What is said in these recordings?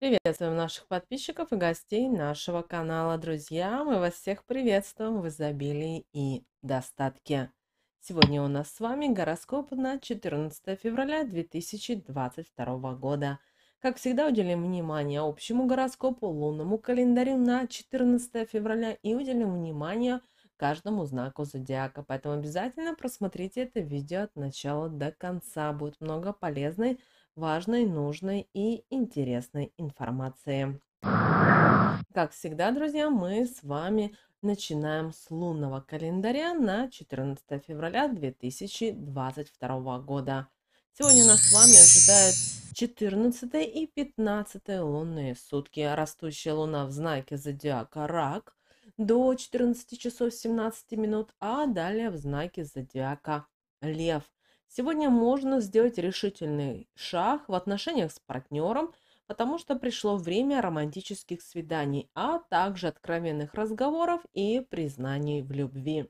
Приветствуем наших подписчиков и гостей нашего канала. Друзья, мы вас всех приветствуем в изобилии и достатке. Сегодня у нас с вами гороскоп на 14 февраля 2022 года. Как всегда, уделим внимание общему гороскопу, лунному календарю на 14 февраля и уделим внимание каждому знаку зодиака. Поэтому обязательно просмотрите это видео от начала до конца. Будет много полезной важной, нужной и интересной информации. Как всегда, друзья, мы с вами начинаем с лунного календаря на 14 февраля 2022 года. Сегодня нас с вами ожидают 14 и 15 лунные сутки. Растущая луна в знаке зодиака Рак до 14 часов 17 минут, а далее в знаке зодиака Лев Сегодня можно сделать решительный шаг в отношениях с партнером, потому что пришло время романтических свиданий, а также откровенных разговоров и признаний в любви.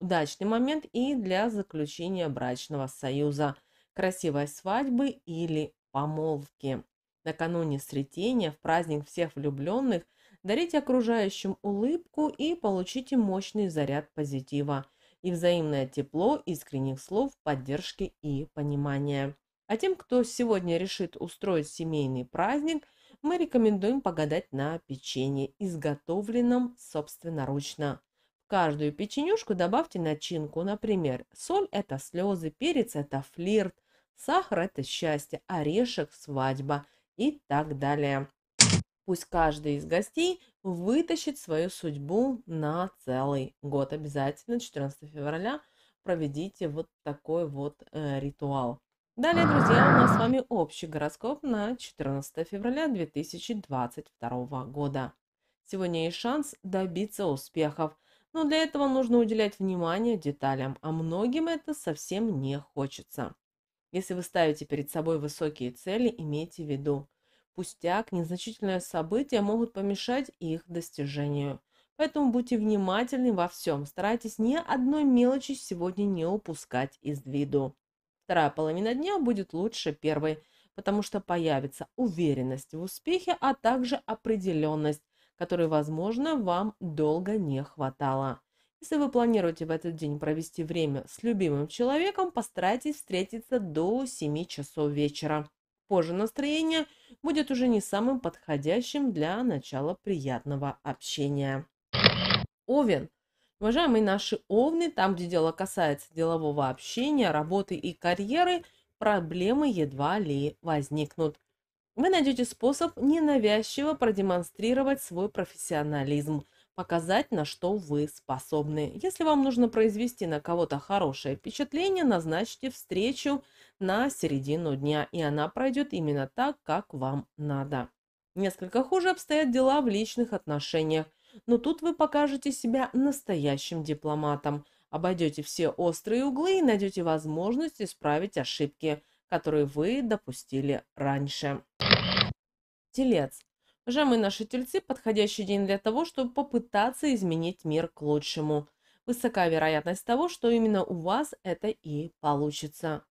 Удачный момент и для заключения брачного союза, красивой свадьбы или помолвки. Накануне Сретения, в праздник всех влюбленных, дарите окружающим улыбку и получите мощный заряд позитива – и взаимное тепло искренних слов, поддержки и понимания. А тем, кто сегодня решит устроить семейный праздник, мы рекомендуем погадать на печенье, изготовленном собственноручно. В каждую печенюшку добавьте начинку, например, соль – это слезы, перец – это флирт, сахар – это счастье, орешек – свадьба и так далее. Пусть каждый из гостей вытащит свою судьбу на целый год. Обязательно 14 февраля проведите вот такой вот э, ритуал. Далее, друзья, у нас с вами общий гороскоп на 14 февраля 2022 года. Сегодня есть шанс добиться успехов, но для этого нужно уделять внимание деталям, а многим это совсем не хочется. Если вы ставите перед собой высокие цели, имейте в виду – пустяк, незначительное событие могут помешать их достижению. Поэтому будьте внимательны во всем, старайтесь ни одной мелочи сегодня не упускать из виду. Вторая половина дня будет лучше первой, потому что появится уверенность в успехе, а также определенность, которой, возможно, вам долго не хватало. Если вы планируете в этот день провести время с любимым человеком, постарайтесь встретиться до 7 часов вечера позже настроение будет уже не самым подходящим для начала приятного общения. Овен. Уважаемые наши овны, там, где дело касается делового общения, работы и карьеры, проблемы едва ли возникнут. Вы найдете способ ненавязчиво продемонстрировать свой профессионализм – показать, на что вы способны. Если вам нужно произвести на кого-то хорошее впечатление, назначьте встречу на середину дня, и она пройдет именно так, как вам надо. Несколько хуже обстоят дела в личных отношениях, но тут вы покажете себя настоящим дипломатом, обойдете все острые углы и найдете возможность исправить ошибки, которые вы допустили раньше. Телец. Же мы наши тельцы – подходящий день для того, чтобы попытаться изменить мир к лучшему. Высока вероятность того, что именно у вас это и получится.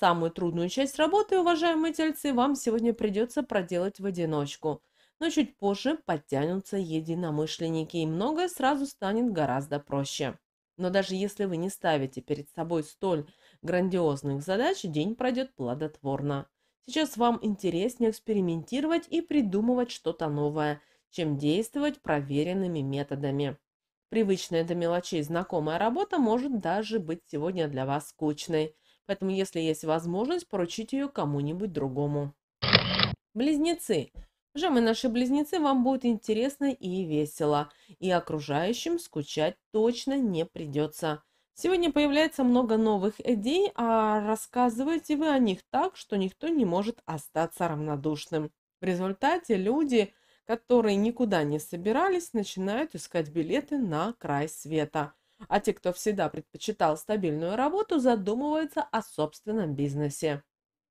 Самую трудную часть работы, уважаемые тельцы, вам сегодня придется проделать в одиночку. Но чуть позже подтянутся единомышленники, и многое сразу станет гораздо проще. Но даже если вы не ставите перед собой столь грандиозных задач, день пройдет плодотворно. Сейчас вам интереснее экспериментировать и придумывать что-то новое, чем действовать проверенными методами. Привычная до мелочей знакомая работа может даже быть сегодня для вас скучной, поэтому если есть возможность, поручить ее кому-нибудь другому. Близнецы. Жемы наши близнецы, вам будет интересно и весело, и окружающим скучать точно не придется. Сегодня появляется много новых идей, а рассказываете вы о них так, что никто не может остаться равнодушным. В результате люди, которые никуда не собирались, начинают искать билеты на край света. А те, кто всегда предпочитал стабильную работу, задумываются о собственном бизнесе.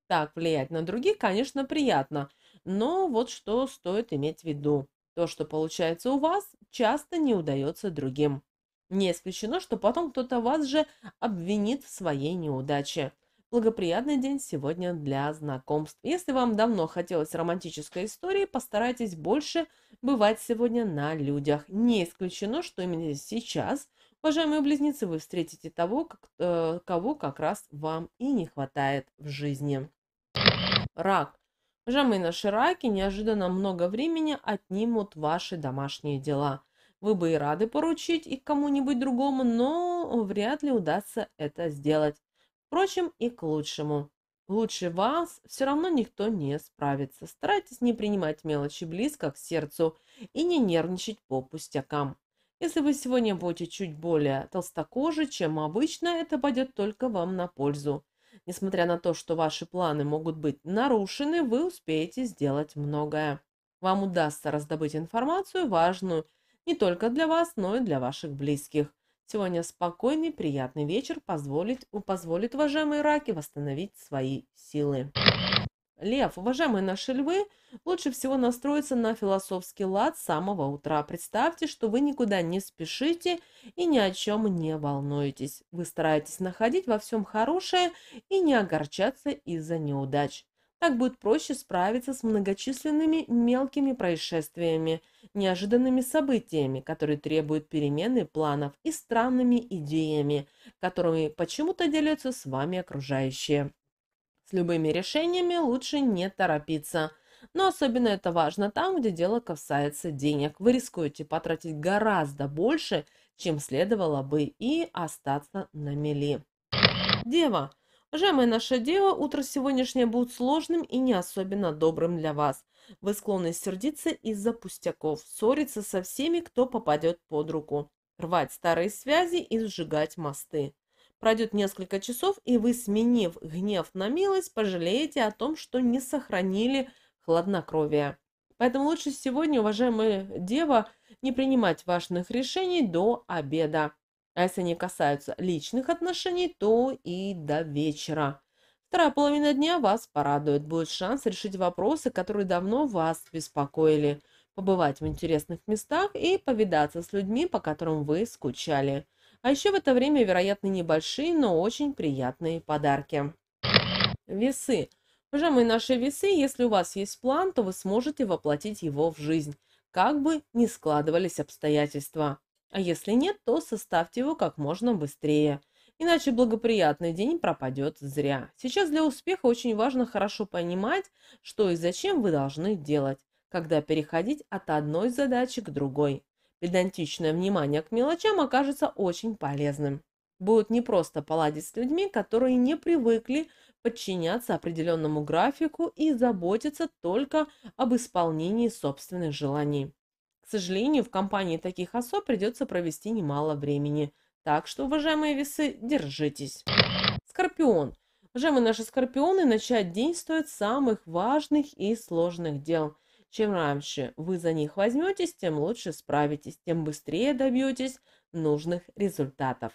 Так, влиять на других, конечно, приятно, но вот что стоит иметь в виду. То, что получается у вас, часто не удается другим. Не исключено, что потом кто-то вас же обвинит в своей неудаче. Благоприятный день сегодня для знакомств. Если вам давно хотелось романтической истории, постарайтесь больше бывать сегодня на людях. Не исключено, что именно сейчас, уважаемые близнецы, вы встретите того, как, э, кого как раз вам и не хватает в жизни. Рак. Уважаемые наши раки, неожиданно много времени отнимут ваши домашние дела – вы бы и рады поручить их кому-нибудь другому, но вряд ли удастся это сделать. Впрочем, и к лучшему. Лучше вас все равно никто не справится. Старайтесь не принимать мелочи близко к сердцу и не нервничать по пустякам. Если вы сегодня будете чуть более толстокожи, чем обычно, это пойдет только вам на пользу. Несмотря на то, что ваши планы могут быть нарушены, вы успеете сделать многое. Вам удастся раздобыть информацию, важную не только для вас, но и для ваших близких. Сегодня спокойный, приятный вечер позволит, позволит уважаемые раки восстановить свои силы. Лев, уважаемые наши львы, лучше всего настроиться на философский лад с самого утра. Представьте, что вы никуда не спешите и ни о чем не волнуетесь. Вы стараетесь находить во всем хорошее и не огорчаться из-за неудач. Так будет проще справиться с многочисленными мелкими происшествиями, неожиданными событиями, которые требуют перемены планов и странными идеями, которыми почему-то делятся с вами окружающие. С любыми решениями лучше не торопиться – но особенно это важно там, где дело касается денег. Вы рискуете потратить гораздо больше, чем следовало бы, и остаться на мели. Дева, Уважаемая наша дева, утро сегодняшнее будет сложным и не особенно добрым для вас. Вы склонны сердиться из-за пустяков, ссориться со всеми, кто попадет под руку, рвать старые связи и сжигать мосты. Пройдет несколько часов, и вы, сменив гнев на милость, пожалеете о том, что не сохранили хладнокровие. Поэтому лучше сегодня, уважаемая дева, не принимать важных решений до обеда. А если они касаются личных отношений, то и до вечера. Вторая половина дня вас порадует. Будет шанс решить вопросы, которые давно вас беспокоили, побывать в интересных местах и повидаться с людьми, по которым вы скучали. А еще в это время вероятны небольшие, но очень приятные подарки. Весы. Уважаемые наши весы, если у вас есть план, то вы сможете воплотить его в жизнь, как бы ни складывались обстоятельства. А если нет, то составьте его как можно быстрее. Иначе благоприятный день пропадет зря. Сейчас для успеха очень важно хорошо понимать, что и зачем вы должны делать, когда переходить от одной задачи к другой. Педантичное внимание к мелочам окажется очень полезным. Будет не просто поладить с людьми, которые не привыкли подчиняться определенному графику и заботиться только об исполнении собственных желаний. К сожалению, в компании таких особ придется провести немало времени. Так что, уважаемые весы, держитесь. Скорпион. Уважаемые наши скорпионы, начать день стоит самых важных и сложных дел. Чем раньше вы за них возьметесь, тем лучше справитесь, тем быстрее добьетесь нужных результатов.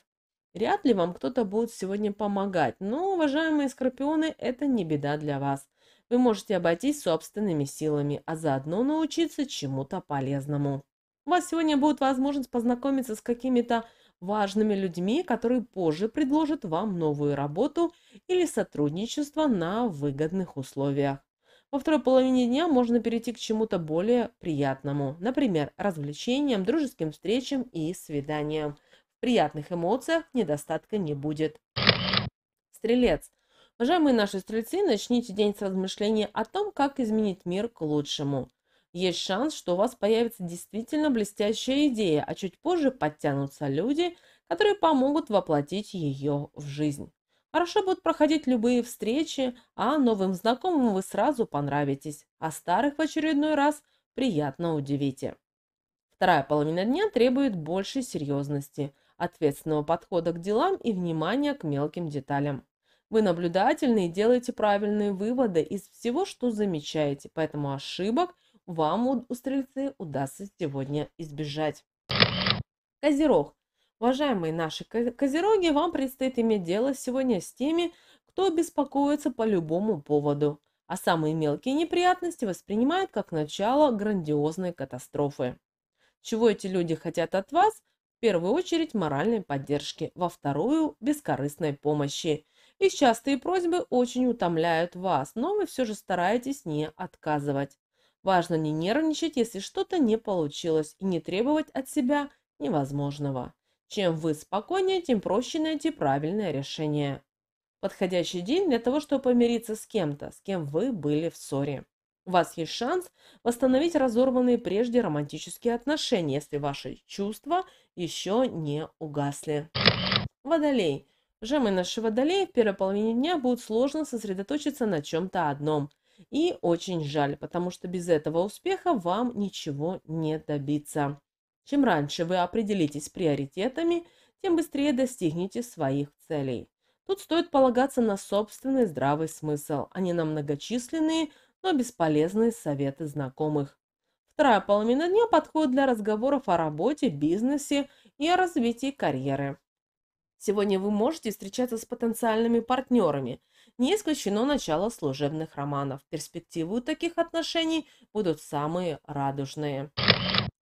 Вряд ли вам кто-то будет сегодня помогать, но, уважаемые скорпионы, это не беда для вас – вы можете обойтись собственными силами, а заодно научиться чему-то полезному. У вас сегодня будет возможность познакомиться с какими-то важными людьми, которые позже предложат вам новую работу или сотрудничество на выгодных условиях. Во второй половине дня можно перейти к чему-то более приятному, например, развлечениям, дружеским встречам и свиданиям. В приятных эмоциях недостатка не будет. Стрелец. Уважаемые наши стрельцы, начните день с размышления о том, как изменить мир к лучшему. Есть шанс, что у вас появится действительно блестящая идея, а чуть позже подтянутся люди, которые помогут воплотить ее в жизнь. Хорошо будут проходить любые встречи, а новым знакомым вы сразу понравитесь, а старых в очередной раз приятно удивите. Вторая половина дня требует большей серьезности, ответственного подхода к делам и внимания к мелким деталям. Вы наблюдательны и делаете правильные выводы из всего, что замечаете, поэтому ошибок вам у, стрельцы удастся сегодня избежать. Козерог. Уважаемые наши козероги, вам предстоит иметь дело сегодня с теми, кто беспокоится по любому поводу, а самые мелкие неприятности воспринимают как начало грандиозной катастрофы. Чего эти люди хотят от вас? В первую очередь моральной поддержки, во вторую – бескорыстной помощи – их частые просьбы очень утомляют вас, но вы все же стараетесь не отказывать. Важно не нервничать, если что-то не получилось, и не требовать от себя невозможного. Чем вы спокойнее, тем проще найти правильное решение. Подходящий день для того, чтобы помириться с кем-то, с кем вы были в ссоре. У вас есть шанс восстановить разорванные прежде романтические отношения, если ваши чувства еще не угасли. Водолей – Жемы нашего долей в первой половине дня будет сложно сосредоточиться на чем-то одном. И очень жаль, потому что без этого успеха вам ничего не добиться. Чем раньше вы определитесь с приоритетами, тем быстрее достигнете своих целей. Тут стоит полагаться на собственный здравый смысл, а не на многочисленные, но бесполезные советы знакомых. Вторая половина дня подходит для разговоров о работе, бизнесе и о развитии карьеры. Сегодня вы можете встречаться с потенциальными партнерами. Не исключено начало служебных романов. Перспективы таких отношений будут самые радужные.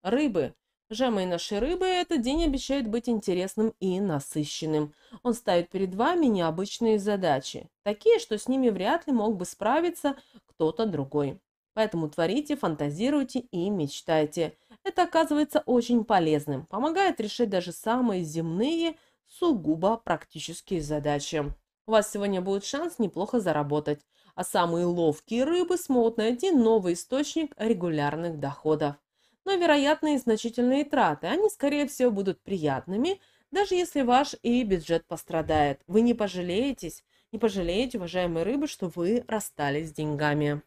Рыбы. Жамы и наши рыбы этот день обещает быть интересным и насыщенным. Он ставит перед вами необычные задачи, такие, что с ними вряд ли мог бы справиться кто-то другой. Поэтому творите, фантазируйте и мечтайте. Это оказывается очень полезным, помогает решить даже самые земные сугубо практические задачи. У вас сегодня будет шанс неплохо заработать, а самые ловкие рыбы смогут найти новый источник регулярных доходов. Но вероятные значительные траты, они скорее всего будут приятными, даже если ваш и бюджет пострадает. Вы не пожалеетесь, не пожалеете, уважаемые рыбы, что вы расстались с деньгами.